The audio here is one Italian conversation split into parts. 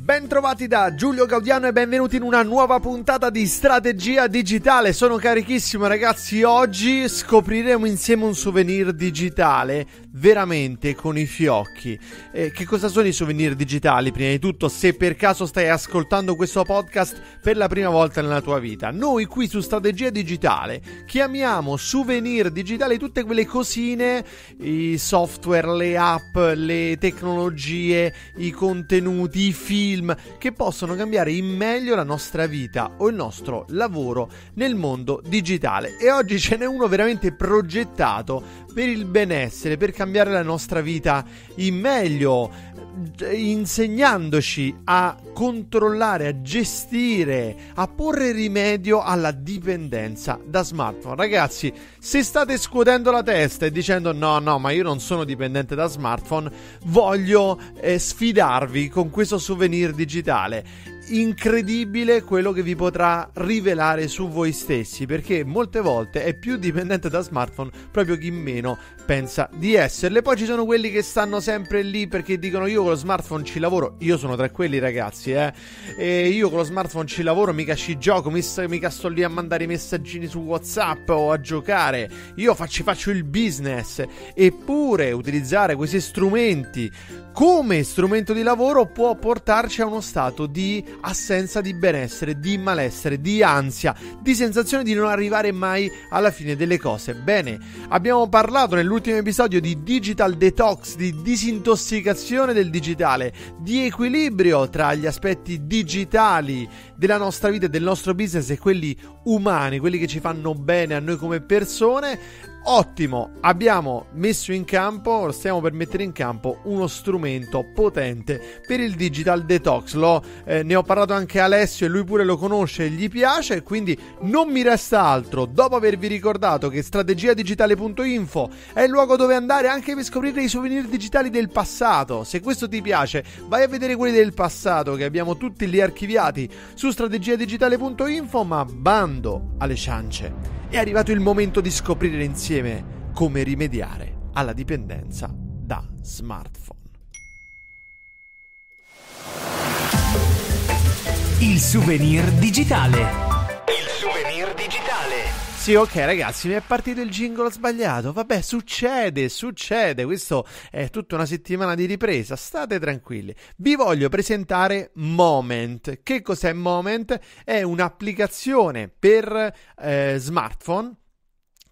Bentrovati da Giulio Gaudiano e benvenuti in una nuova puntata di Strategia Digitale. Sono carichissimo ragazzi, oggi scopriremo insieme un souvenir digitale veramente con i fiocchi. Eh, che cosa sono i souvenir digitali? Prima di tutto, se per caso stai ascoltando questo podcast per la prima volta nella tua vita, noi qui su Strategia Digitale chiamiamo souvenir digitali tutte quelle cosine, i software, le app, le tecnologie, i contenuti, i film film che possono cambiare in meglio la nostra vita o il nostro lavoro nel mondo digitale. E oggi ce n'è uno veramente progettato per il benessere, per cambiare la nostra vita in meglio insegnandoci a controllare, a gestire, a porre rimedio alla dipendenza da smartphone. Ragazzi, se state scuotendo la testa e dicendo no, no, ma io non sono dipendente da smartphone, voglio eh, sfidarvi con questo souvenir digitale incredibile quello che vi potrà rivelare su voi stessi, perché molte volte è più dipendente da smartphone proprio chi meno pensa di esserle. Poi ci sono quelli che stanno sempre lì perché dicono io con lo smartphone ci lavoro, io sono tra quelli ragazzi, eh. E io con lo smartphone ci lavoro, mica ci gioco, mica sto lì a mandare i messaggini su WhatsApp o a giocare. Io faccio, faccio il business. Eppure utilizzare questi strumenti come strumento di lavoro può portarci a uno stato di assenza di benessere, di malessere, di ansia, di sensazione di non arrivare mai alla fine delle cose. Bene, abbiamo parlato nell'ultimo episodio di digital detox, di disintossicazione del digitale, di equilibrio tra gli aspetti digitali della nostra vita e del nostro business e quelli umani, quelli che ci fanno bene a noi come persone. Ottimo, abbiamo messo in campo, stiamo per mettere in campo uno strumento potente per il digital detox. Lo, eh, ne ho parlato anche Alessio e lui pure lo conosce e gli piace, quindi non mi resta altro, dopo avervi ricordato che strategiadigitale.info è il luogo dove andare anche per scoprire i souvenir digitali del passato. Se questo ti piace, vai a vedere quelli del passato che abbiamo tutti lì archiviati su strategiadigitale.info, ma bando alle ciance è arrivato il momento di scoprire insieme come rimediare alla dipendenza da smartphone. Il souvenir digitale. Il souvenir digitale. Sì, ok ragazzi, mi è partito il jingle sbagliato. Vabbè, succede, succede. Questo è tutta una settimana di ripresa. State tranquilli. Vi voglio presentare Moment. Che cos'è Moment? È un'applicazione per eh, smartphone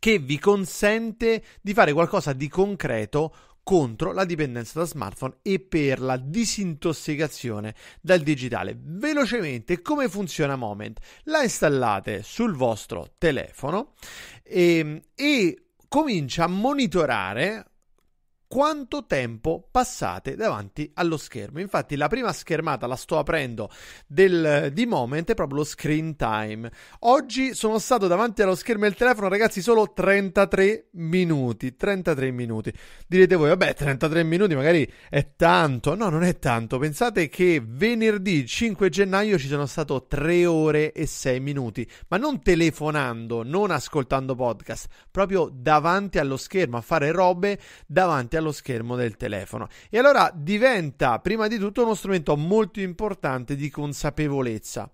che vi consente di fare qualcosa di concreto contro la dipendenza da smartphone e per la disintossicazione dal digitale. Velocemente, come funziona Moment? La installate sul vostro telefono e, ehm, e comincia a monitorare quanto tempo passate davanti allo schermo. Infatti la prima schermata la sto aprendo del, di Moment è proprio lo screen time. Oggi sono stato davanti allo schermo e al telefono ragazzi solo 33 minuti, 33 minuti. Direte voi, vabbè 33 minuti magari è tanto, no non è tanto, pensate che venerdì 5 gennaio ci sono stato 3 ore e 6 minuti, ma non telefonando, non ascoltando podcast, proprio davanti allo schermo a fare robe davanti allo allo schermo del telefono. E allora diventa prima di tutto uno strumento molto importante di consapevolezza.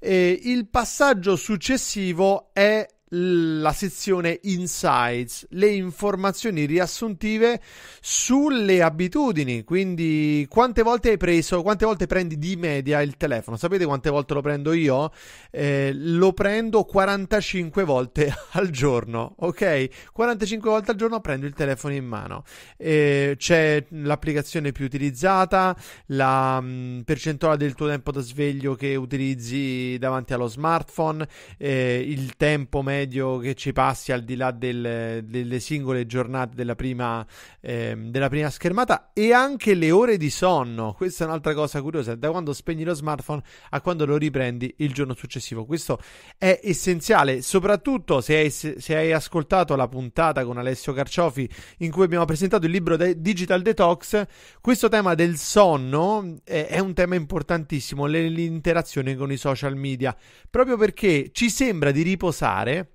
E il passaggio successivo è la sezione Insights, le informazioni riassuntive sulle abitudini, quindi quante volte hai preso, quante volte prendi di media il telefono, sapete quante volte lo prendo io? Eh, lo prendo 45 volte al giorno, ok? 45 volte al giorno prendo il telefono in mano, eh, c'è l'applicazione più utilizzata, la mh, mm, percentuale del tuo tempo da sveglio che utilizzi davanti allo smartphone, eh, il tempo medio medio che ci passi al di là del, delle singole giornate della prima, eh, della prima schermata e anche le ore di sonno. Questa è un'altra cosa curiosa, da quando spegni lo smartphone a quando lo riprendi il giorno successivo. Questo è essenziale, soprattutto se hai, se hai ascoltato la puntata con Alessio Carciofi in cui abbiamo presentato il libro de- Digital Detox, questo tema del sonno è, eh, è un tema importantissimo, l'interazione con i social media, proprio perché ci sembra di riposare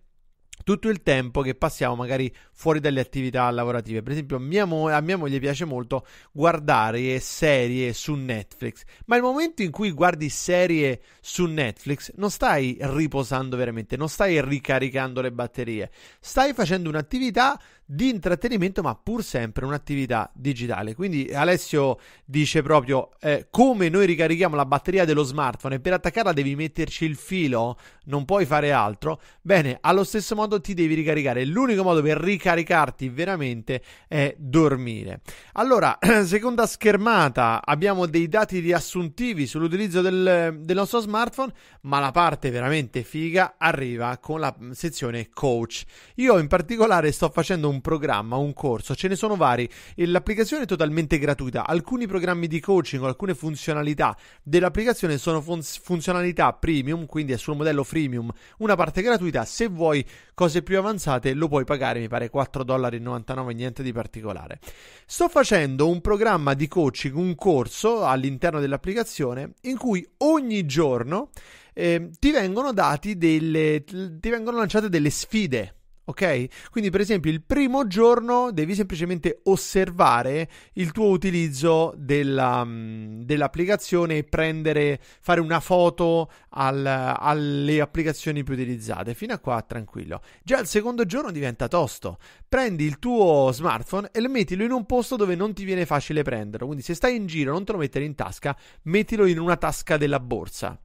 tutto il tempo che passiamo magari fuori dalle attività lavorative. Per esempio, mia mo- a mia moglie piace molto guardare serie su Netflix, ma il momento in cui guardi serie su Netflix non stai riposando veramente, non stai ricaricando le batterie, stai facendo un'attività di intrattenimento, ma pur sempre un'attività digitale. Quindi Alessio dice proprio eh, come noi ricarichiamo la batteria dello smartphone e per attaccarla devi metterci il filo, non puoi fare altro. Bene, allo stesso modo ti devi ricaricare. L'unico modo per ricaricare ricaricarti veramente è dormire. Allora, seconda schermata, abbiamo dei dati riassuntivi sull'utilizzo del, del nostro smartphone, ma la parte veramente figa arriva con la sezione coach. Io in particolare sto facendo un programma, un corso, ce ne sono vari. L'applicazione è totalmente gratuita, alcuni programmi di coaching, alcune funzionalità dell'applicazione sono fun- funzionalità premium, quindi è sul modello freemium, una parte gratuita, se vuoi cose più avanzate lo puoi pagare, mi pare 4 4,99$, niente di particolare. Sto facendo un programma di coaching, un corso all'interno dell'applicazione in cui ogni giorno eh, ti vengono dati delle, ti vengono lanciate delle sfide Ok? Quindi, per esempio, il primo giorno devi semplicemente osservare il tuo utilizzo della, mm, dell'applicazione e prendere, fare una foto al, alle applicazioni più utilizzate. Fino a qua tranquillo. Già il secondo giorno diventa tosto. Prendi il tuo smartphone e lo mettilo in un posto dove non ti viene facile prenderlo. Quindi, se stai in giro, non te lo mettere in tasca, mettilo in una tasca della borsa.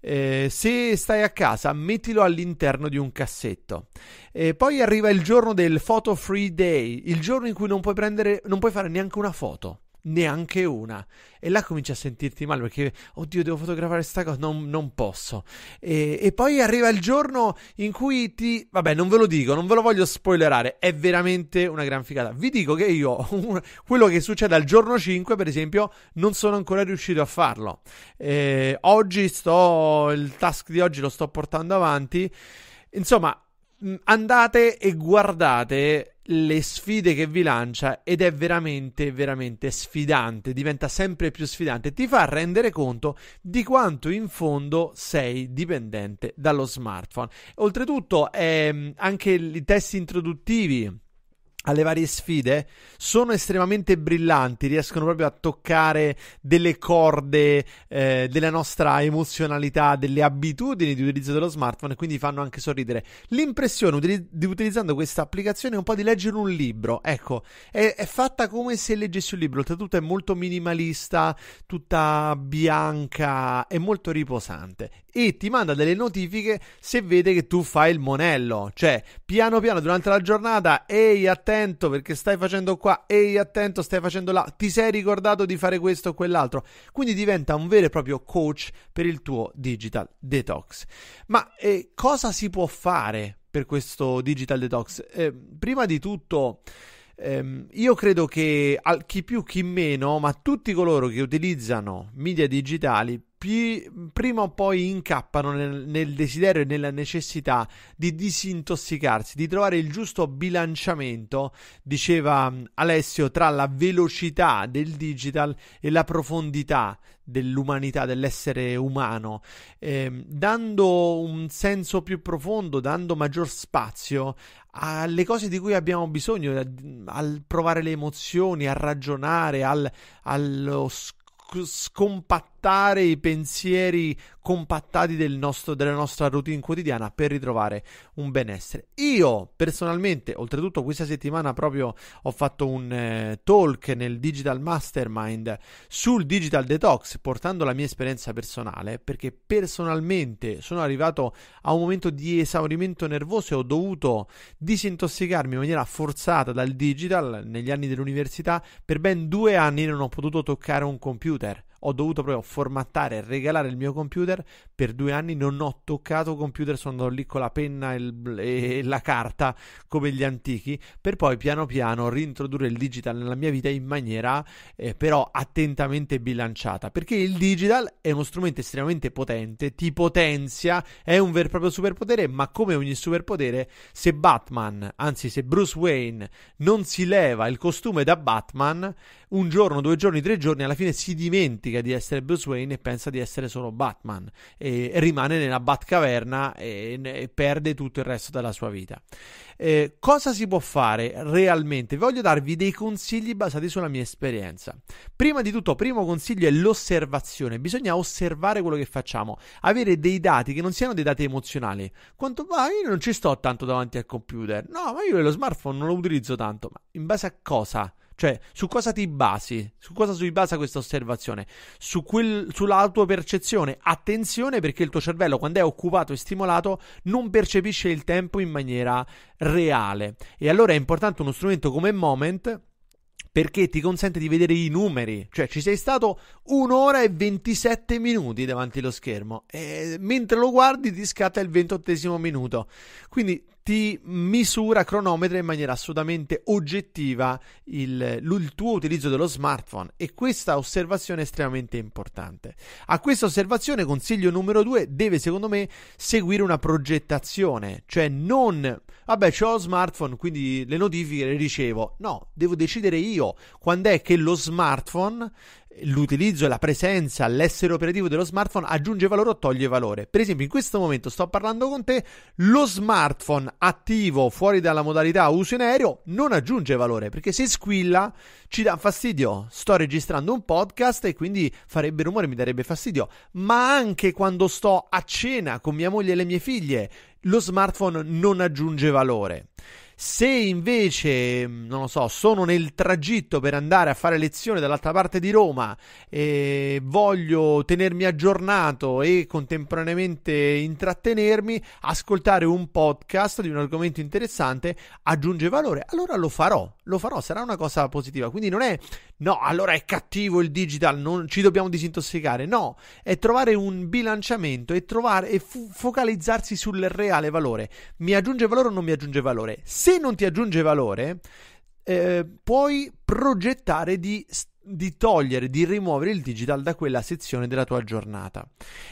Eh, se stai a casa, mettilo all'interno di un cassetto. Eh, poi poi arriva il giorno del photo free day, il giorno in cui non puoi prendere, non puoi fare neanche una foto neanche una. E là cominci a sentirti male perché, oddio, devo fotografare questa cosa, non, non posso. E, e, poi arriva il giorno in cui ti... Vabbè, non ve lo dico, non ve lo voglio spoilerare, è veramente una gran figata. Vi dico che io, quello che succede al giorno 5, per esempio, non sono ancora riuscito a farlo. E oggi sto... il task di oggi lo sto portando avanti. Insomma, Mm, andate e guardate le sfide che vi lancia ed è veramente veramente sfidante diventa sempre più sfidante ti fa rendere conto di quanto in fondo sei dipendente dallo smartphone oltretutto ehm, anche i testi introduttivi alle varie sfide sono estremamente brillanti, riescono proprio a toccare delle corde eh, della nostra emozionalità, delle abitudini di utilizzo dello smartphone e quindi fanno anche sorridere. L'impressione utili- di utilizzando questa applicazione è un po' di leggere un libro, ecco, è, è fatta come se leggessi un libro, oltretutto è molto minimalista, tutta bianca, è molto riposante e ti manda delle notifiche se vede che tu fai il monello, cioè piano piano durante la giornata, ehi a te attento perché stai facendo qua, ehi attento, stai facendo là, ti sei ricordato di fare questo o quell'altro. Quindi diventa un vero e proprio coach per il tuo digital detox. Ma eh, cosa si può fare per questo digital detox? Eh, prima di tutto... Um, io credo che chi più chi meno, ma tutti coloro che utilizzano media digitali pi- prima o poi incappano nel, nel, desiderio e nella necessità di disintossicarsi, di trovare il giusto bilanciamento, diceva mm, Alessio, tra la velocità del digital e la profondità dell'umanità, dell'essere umano, eh, dando un senso più profondo, dando maggior spazio alle cose di cui abbiamo bisogno, mm, al provare le emozioni, a ragionare, al, allo scopo scompattare i pensieri compattati del nostro, della nostra routine quotidiana per ritrovare un benessere. Io personalmente, oltretutto questa settimana proprio ho fatto un eh, talk nel Digital Mastermind sul Digital Detox portando la mia esperienza personale perché personalmente sono arrivato a un momento di esaurimento nervoso e ho dovuto disintossicarmi in maniera forzata dal digital negli anni dell'università. Per ben due anni non ho potuto toccare un computer computer. Ho dovuto proprio formattare e regalare il mio computer. Per due anni non ho toccato computer, sono andato lì con la penna e, il, e la carta come gli antichi, per poi piano piano reintrodurre il digital nella mia vita in maniera eh, però attentamente bilanciata. Perché il digital è uno strumento estremamente potente, ti potenzia, è un vero e proprio superpotere, ma come ogni superpotere, se Batman, anzi se Bruce Wayne non si leva il costume da Batman, un giorno, due giorni, tre giorni, alla fine si dimentica di essere Bruce Wayne e pensa di essere solo Batman e, rimane nella Batcaverna e, e, perde tutto il resto della sua vita. Eh, cosa si può fare realmente? Voglio darvi dei consigli basati sulla mia esperienza. Prima di tutto, primo consiglio è l'osservazione. Bisogna osservare quello che facciamo, avere dei dati che non siano dei dati emozionali. Quanto ma io non ci sto tanto davanti al computer. No, ma io lo smartphone non lo utilizzo tanto. Ma in base a cosa? Cioè, su cosa ti basi? Su cosa si basa questa osservazione? Su quel, sulla tua percezione. Attenzione perché il tuo cervello, quando è occupato e stimolato, non percepisce il tempo in maniera reale. E allora è importante uno strumento come Moment perché ti consente di vedere i numeri, cioè ci sei stato un'ora e 27 minuti davanti allo schermo e mentre lo guardi ti scatta il 28 minuto. Quindi ti misura cronometra in maniera assolutamente oggettiva il, il, tuo utilizzo dello smartphone e questa osservazione è estremamente importante. A questa osservazione consiglio numero due deve secondo me seguire una progettazione, cioè non vabbè ho lo smartphone quindi le notifiche le ricevo, no, devo decidere io quando è che lo smartphone l'utilizzo, la presenza, l'essere operativo dello smartphone aggiunge valore o toglie valore. Per esempio, in questo momento sto parlando con te, lo smartphone attivo fuori dalla modalità uso in aereo non aggiunge valore perché se squilla ci dà fastidio. Sto registrando un podcast e quindi farebbe rumore, mi darebbe fastidio. Ma anche quando sto a cena con mia moglie e le mie figlie, lo smartphone non aggiunge valore. Se invece, mm, non lo so, sono nel tragitto per andare a fare lezione dall'altra parte di Roma e voglio tenermi aggiornato e contemporaneamente intrattenermi, ascoltare un podcast di un argomento interessante aggiunge valore, allora lo farò, lo farò, sarà una cosa positiva. Quindi non è no, allora è cattivo il digital, non ci dobbiamo disintossicare, no, è trovare un bilanciamento e trovare e fu- focalizzarsi sul reale valore. Mi aggiunge valore o non mi aggiunge valore? se non ti aggiunge valore, eh, puoi progettare di st- di togliere, di rimuovere il digital da quella sezione della tua giornata.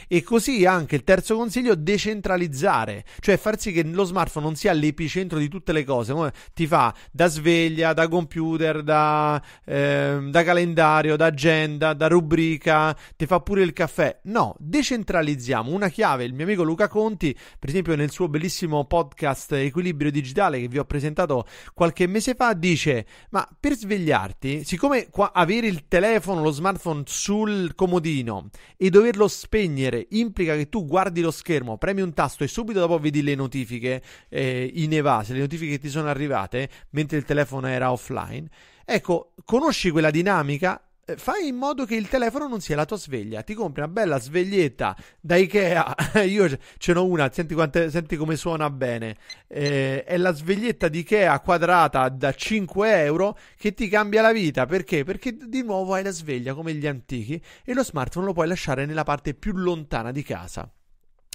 E così anche il terzo consiglio, decentralizzare, cioè far sì che lo smartphone non sia l'epicentro di tutte le cose, come ti fa da sveglia, da computer, da, eh, da calendario, da agenda, da rubrica, ti fa pure il caffè. No, decentralizziamo. Una chiave, il mio amico Luca Conti, per esempio nel suo bellissimo podcast Equilibrio Digitale che vi ho presentato qualche mese fa, dice, ma per svegliarti, siccome qua avere avere il telefono, lo smartphone sul comodino e doverlo spegnere implica che tu guardi lo schermo, premi un tasto e subito dopo vedi le notifiche eh, in evase, le notifiche che ti sono arrivate mentre il telefono era offline. Ecco, conosci quella dinamica eh, fai in modo che il telefono non sia la tua sveglia. Ti compri una bella sveglietta da Ikea. Io ce n'ho una, senti, quante, senti come suona bene. Eh, è la sveglietta di Ikea quadrata da 5 euro che ti cambia la vita. Perché? Perché di nuovo hai la sveglia come gli antichi e lo smartphone lo puoi lasciare nella parte più lontana di casa.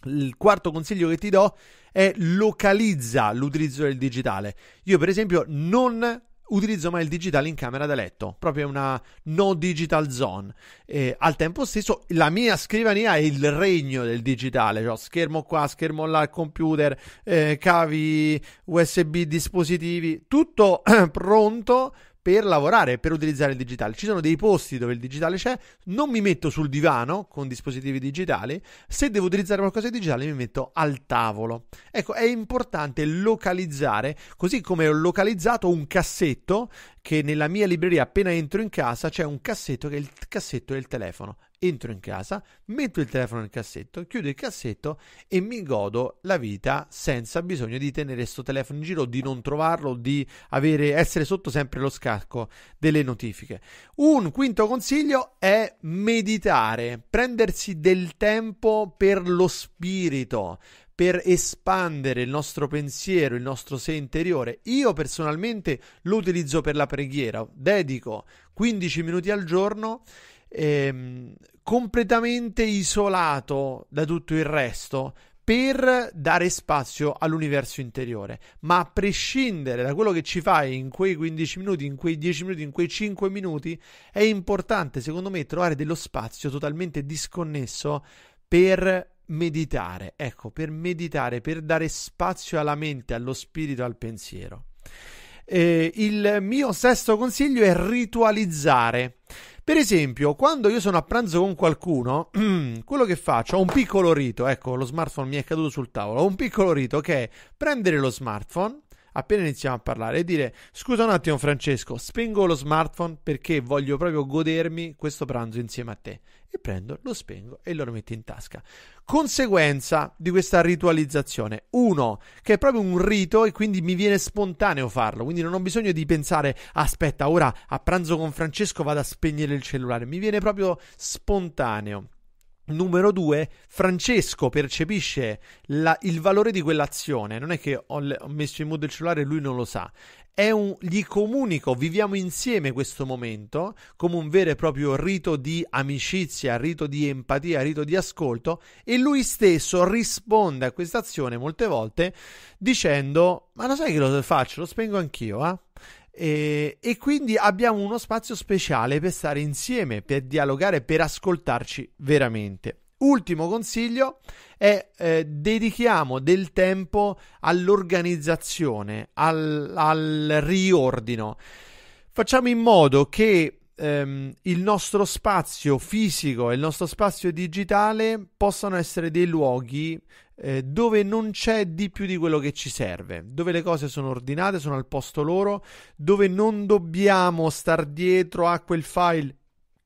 Il quarto consiglio che ti do è localizza l'utilizzo del digitale. Io, per esempio, non utilizzo mai il digitale in camera da letto, proprio una no digital zone. E al tempo stesso la mia scrivania è il regno del digitale, cioè schermo qua, schermo là, computer, eh, cavi USB, dispositivi, tutto pronto per lavorare, per utilizzare il digitale. Ci sono dei posti dove il digitale c'è, non mi metto sul divano con dispositivi digitali, se devo utilizzare qualcosa di digitale mi metto al tavolo. Ecco, è importante localizzare, così come ho localizzato un cassetto che nella mia libreria appena entro in casa c'è un cassetto che è il cassetto del telefono entro in casa, metto il telefono nel cassetto, chiudo il cassetto e mi godo la vita senza bisogno di tenere sto telefono in giro, di non trovarlo, di avere, essere sotto sempre lo scacco delle notifiche. Un quinto consiglio è meditare, prendersi del tempo per lo spirito, per espandere il nostro pensiero, il nostro sé interiore. Io personalmente lo utilizzo per la preghiera, dedico 15 minuti al giorno ehm, completamente isolato da tutto il resto per dare spazio all'universo interiore. Ma a prescindere da quello che ci fai in quei 15 minuti, in quei 10 minuti, in quei 5 minuti, è importante, secondo me, trovare dello spazio totalmente disconnesso per meditare. Ecco, per meditare, per dare spazio alla mente, allo spirito, al pensiero. Eh, il mio sesto consiglio è ritualizzare per esempio, quando io sono a pranzo con qualcuno, quello che faccio, ho un piccolo rito, ecco, lo smartphone mi è caduto sul tavolo, ho un piccolo rito che è prendere lo smartphone, appena iniziamo a parlare e dire scusa un attimo Francesco, spengo lo smartphone perché voglio proprio godermi questo pranzo insieme a te. E prendo, lo spengo e lo metto in tasca. Conseguenza di questa ritualizzazione, uno, che è proprio un rito e quindi mi viene spontaneo farlo, quindi non ho bisogno di pensare aspetta ora a pranzo con Francesco vado a spegnere il cellulare, mi viene proprio spontaneo. Numero due, Francesco percepisce la, il valore di quell'azione, non è che ho, ho messo in modo il cellulare e lui non lo sa, un, gli comunico, viviamo insieme questo momento come un vero e proprio rito di amicizia, rito di empatia, rito di ascolto e lui stesso risponde a questa azione molte volte dicendo ma lo sai che lo faccio, lo spengo anch'io, eh? E, eh, e, quindi abbiamo uno spazio speciale per stare insieme, per dialogare, per ascoltarci veramente. Ultimo consiglio è eh, dedichiamo del tempo all'organizzazione, al, al riordino. Facciamo in modo che ehm, il nostro spazio fisico e il nostro spazio digitale possano essere dei luoghi eh, dove non c'è di più di quello che ci serve, dove le cose sono ordinate, sono al posto loro, dove non dobbiamo star dietro a quel file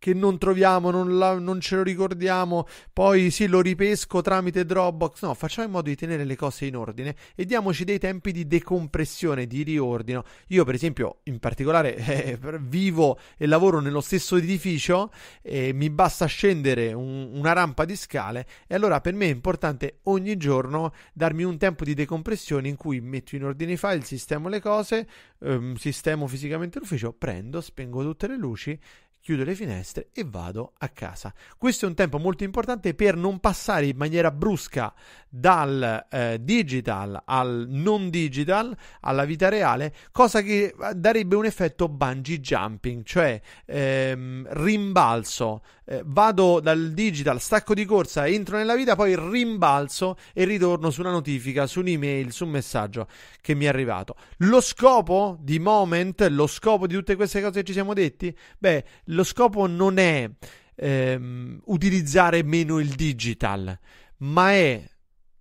che non troviamo, non, la, non, ce lo ricordiamo, poi sì lo ripesco tramite Dropbox, no, facciamo in modo di tenere le cose in ordine e diamoci dei tempi di decompressione, di riordino. Io per esempio in particolare eh, vivo e lavoro nello stesso edificio e mi basta scendere un, una rampa di scale e allora per me è importante ogni giorno darmi un tempo di decompressione in cui metto in ordine i file, sistemo le cose, ehm, sistemo fisicamente l'ufficio, prendo, spengo tutte le luci chiudo le finestre e vado a casa. Questo è un tempo molto importante per non passare in maniera brusca dal eh, digital al non digital, alla vita reale, cosa che eh, darebbe un effetto bungee jumping, cioè ehm, rimbalzo eh, vado dal digital, stacco di corsa, entro nella vita, poi rimbalzo e ritorno su una notifica, su un'email, su un messaggio che mi è arrivato. Lo scopo di Moment, lo scopo di tutte queste cose che ci siamo detti? Beh, lo scopo non è ehm, utilizzare meno il digital, ma è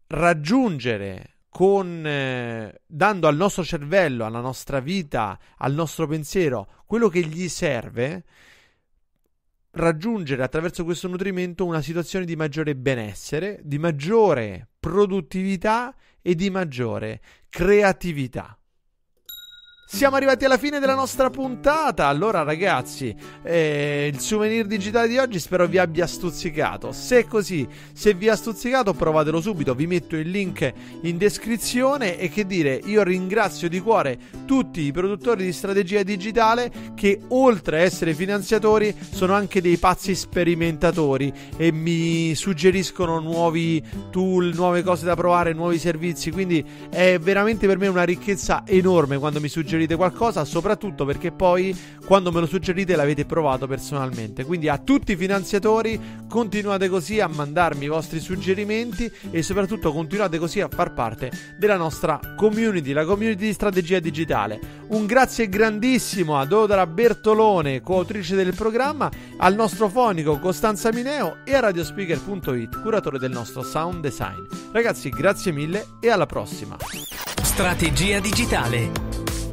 raggiungere con eh, dando al nostro cervello, alla nostra vita, al nostro pensiero quello che gli serve raggiungere attraverso questo nutrimento una situazione di maggiore benessere, di maggiore produttività e di maggiore creatività. Siamo arrivati alla fine della nostra puntata. Allora, ragazzi, eh, il souvenir digitale di oggi spero vi abbia stuzzicato. Se è così, se vi ha stuzzicato, provatelo subito. Vi metto il link in descrizione. E che dire, io ringrazio di cuore tutti i produttori di strategia digitale che, oltre a essere finanziatori, sono anche dei pazzi sperimentatori e mi suggeriscono nuovi tool, nuove cose da provare, nuovi servizi. Quindi è veramente per me una ricchezza enorme quando mi suggeriscono suggerite qualcosa, soprattutto perché poi quando me lo suggerite l'avete provato personalmente. Quindi a tutti i finanziatori continuate così a mandarmi i vostri suggerimenti e soprattutto continuate così a far parte della nostra community, la community di strategia digitale. Un grazie grandissimo a Dodora Bertolone, coautrice del programma, al nostro fonico Costanza Mineo e a radiospeaker.it, curatore del nostro sound design. Ragazzi, grazie mille e alla prossima. Strategia digitale